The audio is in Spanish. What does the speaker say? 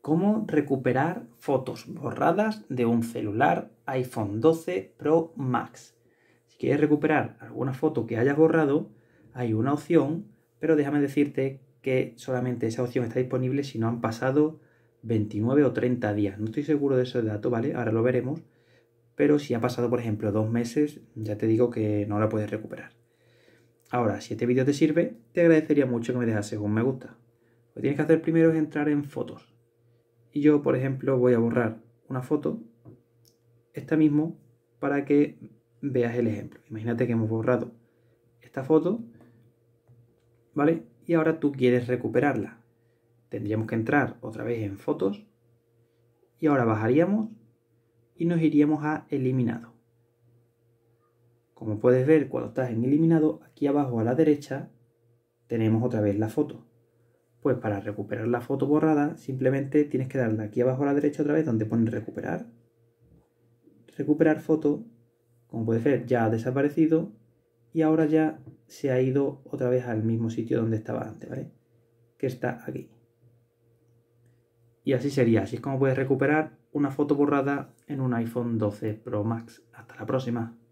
cómo recuperar fotos borradas de un celular iPhone 12 Pro Max. Si quieres recuperar alguna foto que hayas borrado, hay una opción, pero déjame decirte que solamente esa opción está disponible si no han pasado 29 o 30 días. No estoy seguro de ese dato, ¿vale? Ahora lo veremos. Pero si ha pasado, por ejemplo, dos meses, ya te digo que no la puedes recuperar. Ahora, si este vídeo te sirve, te agradecería mucho que me dejases un me gusta. Lo que tienes que hacer primero es entrar en fotos yo, por ejemplo, voy a borrar una foto, esta mismo, para que veas el ejemplo. Imagínate que hemos borrado esta foto, ¿vale? Y ahora tú quieres recuperarla. Tendríamos que entrar otra vez en fotos y ahora bajaríamos y nos iríamos a eliminado. Como puedes ver, cuando estás en eliminado, aquí abajo a la derecha tenemos otra vez la foto. Pues para recuperar la foto borrada, simplemente tienes que darle aquí abajo a la derecha otra vez donde pone recuperar. Recuperar foto, como puede ser, ya ha desaparecido y ahora ya se ha ido otra vez al mismo sitio donde estaba antes, ¿vale? Que está aquí. Y así sería, así es como puedes recuperar una foto borrada en un iPhone 12 Pro Max. Hasta la próxima.